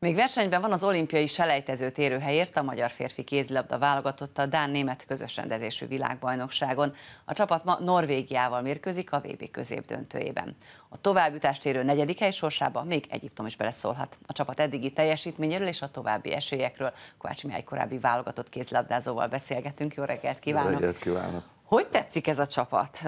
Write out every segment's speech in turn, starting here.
Még versenyben van az olimpiai selejtezőt érő helyért a magyar férfi kézilabda válogatotta a Dán-Német közösrendezésű világbajnokságon. A csapat ma Norvégiával mérkőzik a VB középdöntőjében. A továbbjutást érő negyedik hely sorsába még Egyiptom is beleszólhat. A csapat eddigi teljesítményéről és a további esélyekről Kovács Mihály korábbi válogatott kézlabdázóval beszélgetünk. Jó reggelt kívánok! Jó reggelt kívánok! Hogy tetszik ez a csapat?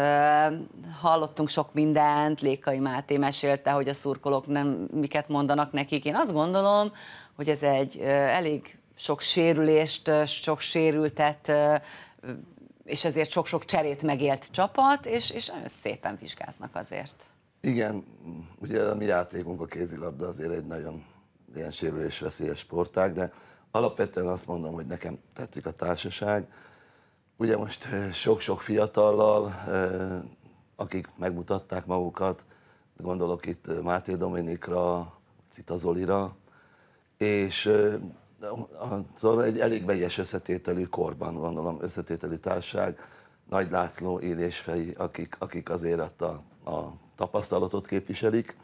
Hallottunk sok mindent, Lékai Máté mesélte, hogy a szurkolók nem miket mondanak nekik. Én azt gondolom, hogy ez egy elég sok sérülést, sok sérültet, és ezért sok-sok cserét megélt csapat, és, és nagyon szépen vizsgáznak azért. Igen, ugye a mi játékunk a kézilabda azért egy nagyon ilyen veszélyes sportág, de alapvetően azt mondom, hogy nekem tetszik a társaság. Ugye most eh, sok-sok fiatallal, eh, akik megmutatták magukat, gondolok itt eh, Máté Dominikra, Cita Zolira, és szóval egy elég vegyes összetételű korban, gondolom, összetételű társaság, Nagy László, Élésfei, akik, akik azért a, a tapasztalatot képviselik,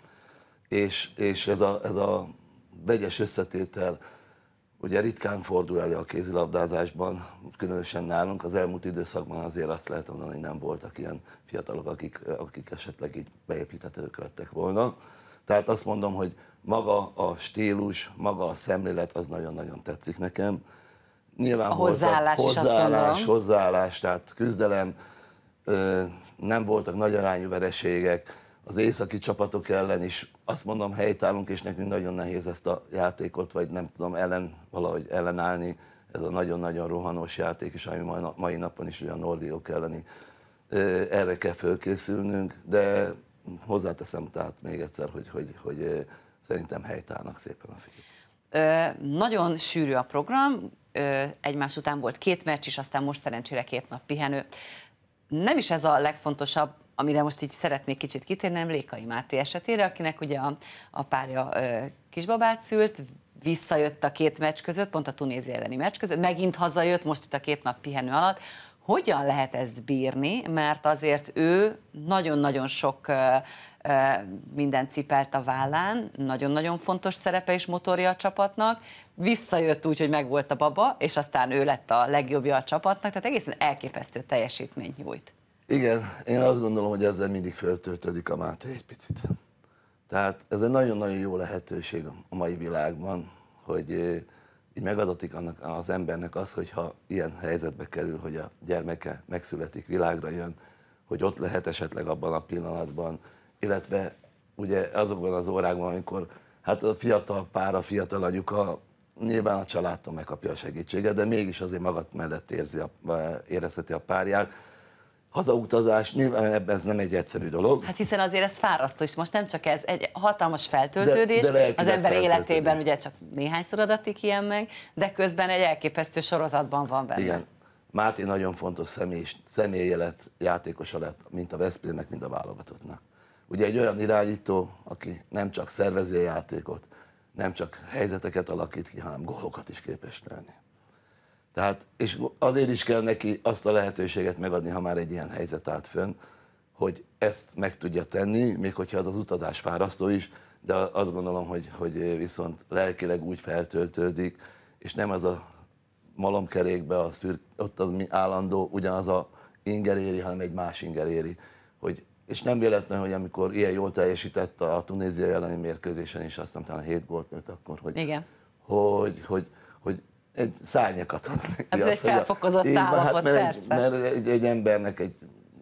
és, és ez, a, ez a vegyes összetétel ugye ritkán fordul elő a kézilabdázásban, különösen nálunk, az elmúlt időszakban azért azt lehet mondani, hogy nem voltak ilyen fiatalok, akik, akik esetleg így beépíthetők lettek volna. Tehát azt mondom, hogy maga a stílus, maga a szemlélet az nagyon-nagyon tetszik nekem. Nyilván a hozzáállás, hozzáállás, hozzáállás, tehát küzdelem, nem voltak nagy arányú vereségek, az északi csapatok ellen is azt mondom, helytállunk, és nekünk nagyon nehéz ezt a játékot, vagy nem tudom, ellen, valahogy ellenállni, ez a nagyon-nagyon rohanós játék, és ami mai napon is olyan orgiók elleni, erre kell fölkészülnünk, de hozzáteszem tehát még egyszer, hogy, hogy, hogy szerintem helytállnak szépen a fiúk. Ö, nagyon sűrű a program, ö, egymás után volt két meccs is, aztán most szerencsére két nap pihenő. Nem is ez a legfontosabb, amire most így szeretnék kicsit nem Lékai Máté esetére, akinek ugye a, a párja ö, kisbabát szült, visszajött a két meccs között, pont a Tunézi elleni meccs között, megint hazajött most itt a két nap pihenő alatt. Hogyan lehet ezt bírni? Mert azért ő nagyon-nagyon sok ö, ö, minden cipelt a vállán, nagyon-nagyon fontos szerepe és motorja a csapatnak, visszajött úgy, hogy megvolt a baba, és aztán ő lett a legjobbja a csapatnak, tehát egészen elképesztő teljesítmény nyújt. Igen, én azt gondolom, hogy ezzel mindig föltöltődik a Máté egy picit. Tehát ez egy nagyon-nagyon jó lehetőség a mai világban, hogy eh, így megadatik annak az embernek az, hogyha ilyen helyzetbe kerül, hogy a gyermeke megszületik, világra jön, hogy ott lehet esetleg abban a pillanatban, illetve ugye azokban az órákban, amikor hát a fiatal pár, a fiatal anyuka nyilván a családtól megkapja a segítséget, de mégis azért magad mellett érzi a, eh, érezheti a párját, hazautazás, nyilván ebben ez nem egy egyszerű dolog. Hát hiszen azért ez fárasztó, és most nem csak ez, egy hatalmas feltöltődés, de, de az ember életében ugye csak néhányszor adatik ilyen meg, de közben egy elképesztő sorozatban van benne. Igen. Máté nagyon fontos személy, személye lett, játékosa lett, mint a Veszprémnek, mint a válogatottnak. Ugye egy olyan irányító, aki nem csak szervezi a játékot, nem csak helyzeteket alakít ki, hanem gólokat is képes lenni. Tehát, és azért is kell neki azt a lehetőséget megadni, ha már egy ilyen helyzet állt fönn, hogy ezt meg tudja tenni, még hogyha az az utazás fárasztó is, de azt gondolom, hogy, hogy viszont lelkileg úgy feltöltődik, és nem az a malomkerékbe, a szürk, ott az mi állandó, ugyanaz a inger éri, hanem egy más inger éri. Hogy, és nem véletlen, hogy amikor ilyen jól teljesített a Tunézia elleni mérkőzésen is, azt talán 7 gólt nőtt akkor, hogy, Igen. hogy, hogy, hogy egy szárnyakat ad neki. Ez egy felfokozott állapot, van, hát mert, Egy, mert egy, egy embernek egy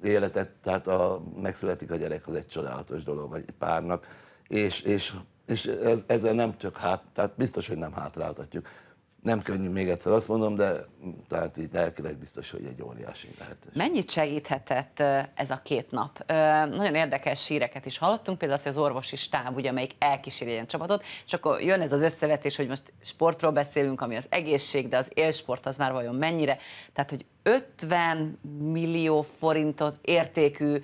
életet, tehát a, megszületik a gyerek, az egy csodálatos dolog, vagy párnak, és, és, és ez, ezzel nem tök hát, tehát biztos, hogy nem hátráltatjuk nem könnyű, még egyszer azt mondom, de tehát így lelkileg biztos, hogy egy óriási lehetőség. Mennyit segíthetett ez a két nap? Nagyon érdekes híreket is hallottunk, például az, hogy az orvosi stáb, ugye, amelyik elkíséri ilyen csapatot, és akkor jön ez az összevetés, hogy most sportról beszélünk, ami az egészség, de az élsport az már vajon mennyire? Tehát, hogy 50 millió forintot értékű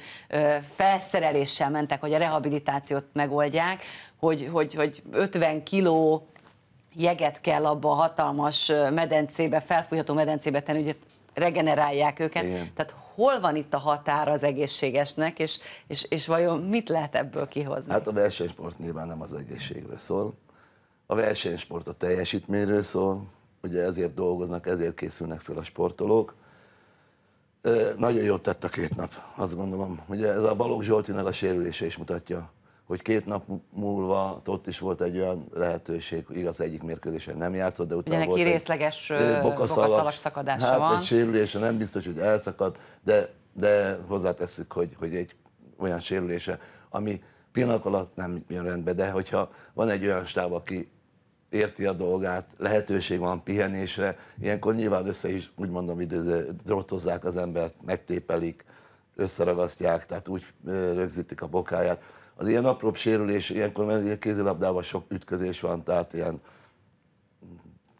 felszereléssel mentek, hogy a rehabilitációt megoldják, hogy, hogy, hogy 50 kiló jeget kell abba a hatalmas medencébe, felfújható medencébe tenni, ugye regenerálják őket. Igen. Tehát hol van itt a határ az egészségesnek, és, és, és vajon mit lehet ebből kihozni? Hát a versenysport nyilván nem az egészségről szól. A versenysport a teljesítményről szól, ugye ezért dolgoznak, ezért készülnek fel a sportolók. nagyon jót tett a két nap, azt gondolom. Ugye ez a Balogh Zsoltinak a sérülése is mutatja, hogy két nap múlva ott is volt egy olyan lehetőség, igaz, egyik mérkőzésen nem játszott, de utána Ugye volt egy részleges bokaszalag szakadása hát, van. egy sérülése, nem biztos, hogy elszakad, de, de hozzáteszük, hogy, hogy egy olyan sérülése, ami pillanat alatt nem jön rendbe, de hogyha van egy olyan stáb, aki érti a dolgát, lehetőség van pihenésre, ilyenkor nyilván össze is, úgy mondom, drótozzák az embert, megtépelik, összeragasztják, tehát úgy rögzítik a bokáját az ilyen apróbb sérülés, ilyenkor mert kézilabdában sok ütközés van, tehát ilyen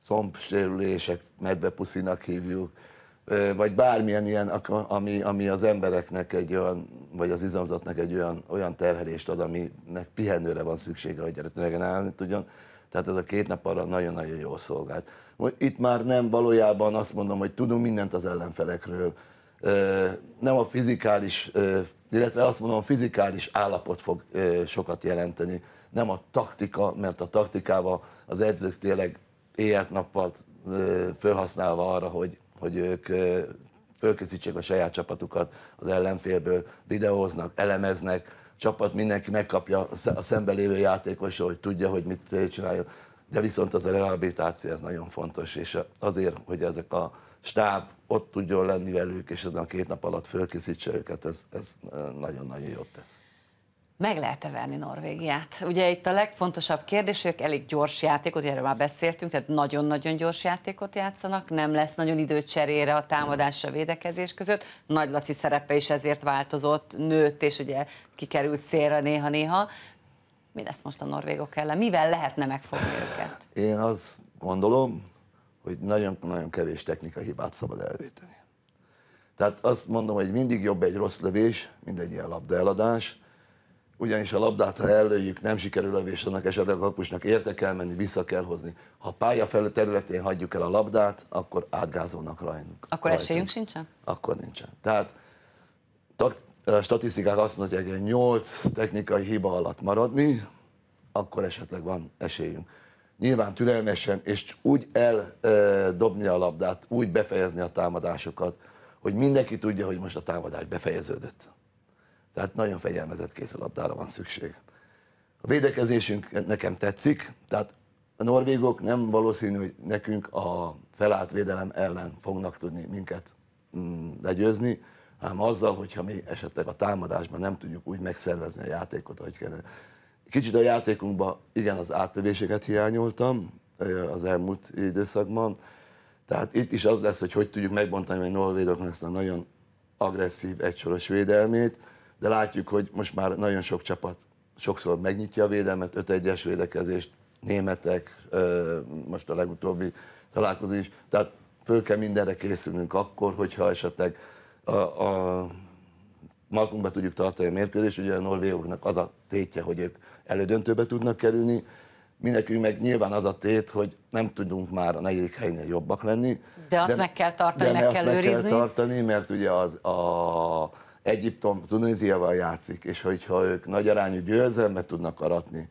combsérülések, medvepuszinak hívjuk, vagy bármilyen ilyen, ami, ami az embereknek egy olyan, vagy az izomzatnak egy olyan, olyan terhelést ad, aminek pihenőre van szüksége, hogy regenerálni tudjon. Tehát ez a két nap arra nagyon-nagyon jól szolgált. Itt már nem valójában azt mondom, hogy tudunk mindent az ellenfelekről, nem a fizikális, illetve azt mondom, a fizikális állapot fog sokat jelenteni, nem a taktika, mert a taktikával az edzők tényleg éjjel-nappal felhasználva arra, hogy, hogy ők fölkészítsék a saját csapatukat az ellenfélből, videóznak, elemeznek, csapat mindenki megkapja a szemben lévő játékosról, hogy tudja, hogy mit csináljon de viszont az a rehabilitáció ez nagyon fontos, és azért, hogy ezek a stáb ott tudjon lenni velük, és ezen a két nap alatt fölkészítse őket, ez, ez nagyon-nagyon jót tesz. Meg lehet-e verni Norvégiát? Ugye itt a legfontosabb kérdés, hogy elég gyors játékot, erről már beszéltünk, tehát nagyon-nagyon gyors játékot játszanak, nem lesz nagyon időcserére cserére a támadás a védekezés között. Nagy Laci szerepe is ezért változott, nőtt, és ugye kikerült szélre néha-néha. Mi lesz most a norvégok ellen? Mivel lehetne megfogni őket? Én azt gondolom, hogy nagyon-nagyon kevés technikai hibát szabad elvéteni. Tehát azt mondom, hogy mindig jobb egy rossz lövés, mint egy ilyen labda eladás, ugyanis a labdát, ha ellőjük, nem sikerül lövés, annak esetleg a kapusnak érte kell menni, vissza kell hozni. Ha pálya felül területén hagyjuk el a labdát, akkor átgázolnak rajtunk. Akkor esélyünk sincsen? Akkor nincsen. Tehát a statisztikák azt mondják, hogy 8 technikai hiba alatt maradni, akkor esetleg van esélyünk. Nyilván türelmesen, és úgy eldobni a labdát, úgy befejezni a támadásokat, hogy mindenki tudja, hogy most a támadás befejeződött. Tehát nagyon fegyelmezett kész a labdára van szükség. A védekezésünk nekem tetszik, tehát a norvégok nem valószínű, hogy nekünk a felállt védelem ellen fognak tudni minket mm, legyőzni, ám azzal, hogyha mi esetleg a támadásban nem tudjuk úgy megszervezni a játékot, ahogy kellene. Kicsit a játékunkban igen, az átlövéseket hiányoltam az elmúlt időszakban, tehát itt is az lesz, hogy hogy tudjuk megbontani a norvédoknak ezt a nagyon agresszív egysoros védelmét, de látjuk, hogy most már nagyon sok csapat sokszor megnyitja a védelmet, 5-1-es védekezést, németek, most a legutóbbi találkozás, tehát föl kell mindenre készülnünk akkor, hogyha esetleg a, a markunkba tudjuk tartani a mérkőzést, ugye a norvégoknak az a tétje, hogy ők elődöntőbe tudnak kerülni, mi nekünk meg nyilván az a tét, hogy nem tudunk már a negyedik helynél jobbak lenni. De azt de, meg kell tartani, de meg kell őrizni. meg kell tartani, mert ugye az a Egyiptom Tunéziával játszik, és hogyha ők nagy arányú győzelmet tudnak aratni,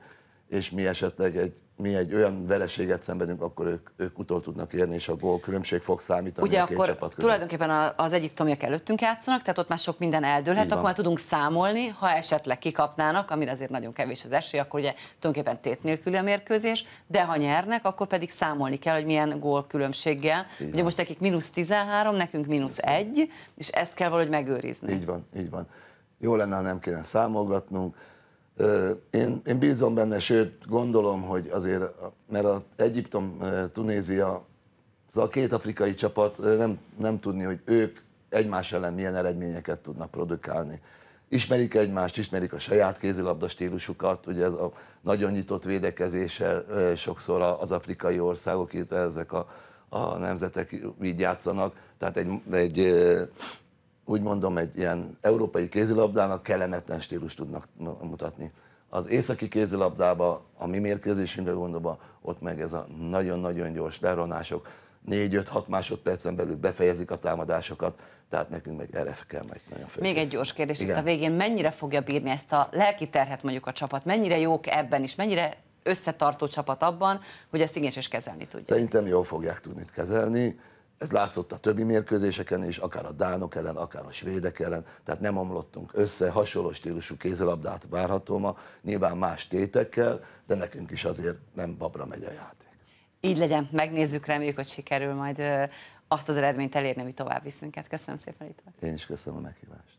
és mi esetleg egy, mi egy olyan vereséget szenvedünk, akkor ők, ők utol tudnak érni, és a gól különbség fog számítani Ugye a két akkor csapat között. tulajdonképpen az egyiptomiak előttünk játszanak, tehát ott már sok minden eldőlhet, akkor már tudunk számolni, ha esetleg kikapnának, amire azért nagyon kevés az esély, akkor ugye tulajdonképpen tét nélkül a mérkőzés, de ha nyernek, akkor pedig számolni kell, hogy milyen gól különbséggel. Így ugye van. most nekik mínusz 13, nekünk mínusz 1, és ezt kell valahogy megőrizni. Így van, így van. Jó lenne, ha nem kéne számolgatnunk én, én bízom benne, sőt gondolom, hogy azért, mert az Egyiptom, Tunézia, az a két afrikai csapat nem, nem tudni, hogy ők egymás ellen milyen eredményeket tudnak produkálni. Ismerik egymást, ismerik a saját kézilabda stílusukat, ugye ez a nagyon nyitott védekezése sokszor az afrikai országok, itt ezek a, a nemzetek így játszanak, tehát egy, egy úgy mondom, egy ilyen európai kézilabdának kellemetlen stílus tudnak mutatni. Az északi kézilabdába, a mi mérkőzésünkre gondolva, ott meg ez a nagyon-nagyon gyors leronások, 4-5-6 másodpercen belül befejezik a támadásokat, tehát nekünk meg erre kell majd nagyon fel. Még egy gyors kérdés Igen. itt a végén, mennyire fogja bírni ezt a lelki terhet mondjuk a csapat, mennyire jók ebben is, mennyire összetartó csapat abban, hogy ezt igényes is kezelni tudja. Szerintem jól fogják tudni kezelni, ez látszott a többi mérkőzéseken is, akár a Dánok ellen, akár a svédek ellen, tehát nem omlottunk össze, hasonló stílusú kézilabdát várható ma, nyilván más tétekkel, de nekünk is azért nem babra megy a játék. Így legyen, megnézzük, reméljük, hogy sikerül majd azt az eredményt elérni, ami tovább visz minket. Köszönöm szépen, itt Én is köszönöm a meghívást.